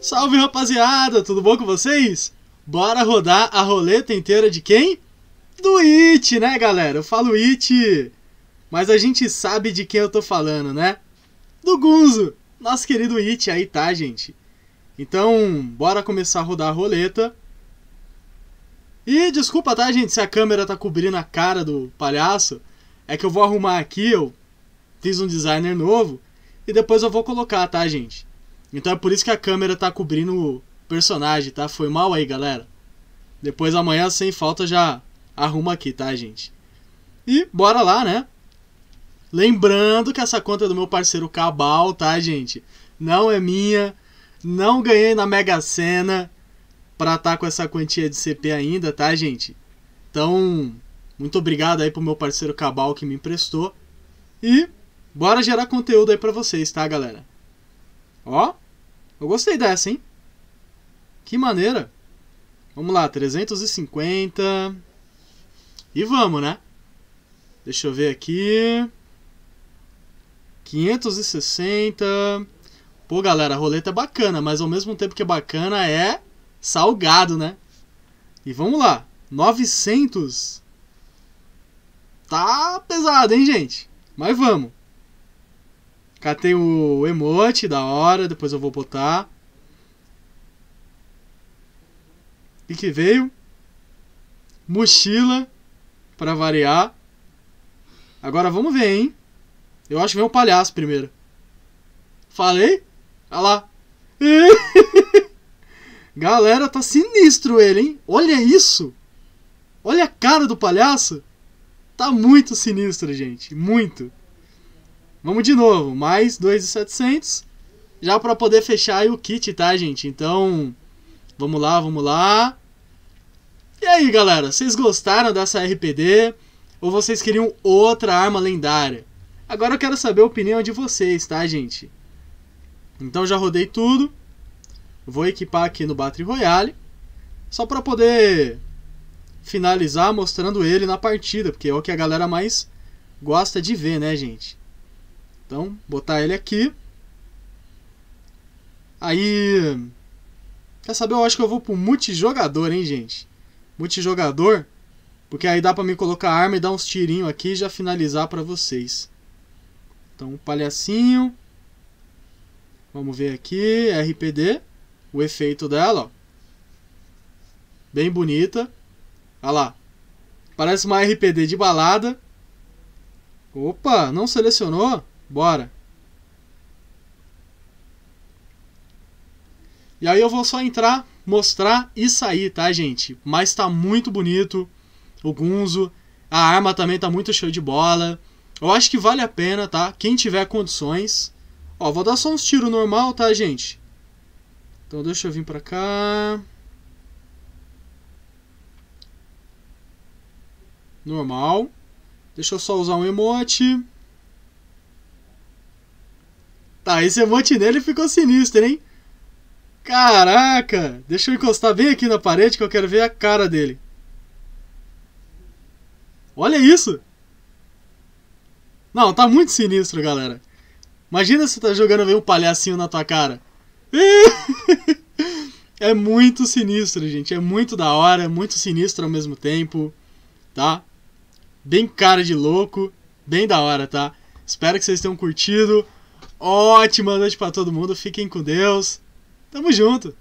Salve rapaziada, tudo bom com vocês? Bora rodar a roleta inteira de quem? Do It, né galera? Eu falo It, mas a gente sabe de quem eu tô falando, né? Do Gunzo, nosso querido It aí, tá gente? Então, bora começar a rodar a roleta. E desculpa, tá, gente, se a câmera tá cobrindo a cara do palhaço. É que eu vou arrumar aqui, eu fiz um designer novo. E depois eu vou colocar, tá, gente? Então é por isso que a câmera tá cobrindo o personagem, tá? Foi mal aí, galera. Depois amanhã, sem falta, já arruma aqui, tá, gente? E bora lá, né? Lembrando que essa conta é do meu parceiro Cabal, tá, gente? Não é minha. Não ganhei na Mega Sena pra estar tá com essa quantia de CP ainda, tá, gente? Então, muito obrigado aí pro meu parceiro Cabal que me emprestou. E bora gerar conteúdo aí pra vocês, tá, galera? Ó, eu gostei dessa, hein? Que maneira. Vamos lá, 350. E vamos, né? Deixa eu ver aqui. 560. Pô, galera, a roleta é bacana, mas ao mesmo tempo que é bacana, é salgado, né? E vamos lá. 900. Tá pesado, hein, gente? Mas vamos. Catei o emote, da hora, depois eu vou botar. E que veio? Mochila, para variar. Agora vamos ver, hein? Eu acho que veio o palhaço primeiro. Falei? Olha lá. Galera, tá sinistro ele, hein? Olha isso! Olha a cara do palhaço! Tá muito sinistro, gente. Muito. Vamos de novo, mais 2,700. Já para poder fechar o kit, tá, gente? Então, vamos lá, vamos lá. E aí, galera, vocês gostaram dessa RPD? Ou vocês queriam outra arma lendária? Agora eu quero saber a opinião de vocês, tá, gente? Então já rodei tudo. Vou equipar aqui no Battle Royale. Só para poder finalizar mostrando ele na partida, porque é o que a galera mais gosta de ver, né, gente? Então, botar ele aqui. Aí. Quer saber? Eu acho que eu vou pro multijogador, hein, gente? Multijogador. Porque aí dá pra me colocar arma e dar uns tirinhos aqui e já finalizar pra vocês. Então, um palhacinho. Vamos ver aqui. RPD. O efeito dela, ó. Bem bonita. Olha lá. Parece uma RPD de balada. Opa, não selecionou? Bora. E aí eu vou só entrar, mostrar e sair, tá, gente? Mas tá muito bonito o Gunzo. A arma também tá muito show de bola. Eu acho que vale a pena, tá? Quem tiver condições. Ó, vou dar só uns tiros normal, tá, gente? Então deixa eu vir pra cá. Normal. Deixa eu só usar um emote. Tá, esse emote nele ficou sinistro, hein? Caraca! Deixa eu encostar bem aqui na parede que eu quero ver a cara dele. Olha isso! Não, tá muito sinistro, galera. Imagina se tá jogando meio um palhacinho na tua cara. É muito sinistro, gente. É muito da hora, é muito sinistro ao mesmo tempo, tá? Bem cara de louco, bem da hora, tá? Espero que vocês tenham curtido. Ótima noite para todo mundo. Fiquem com Deus. Tamo junto.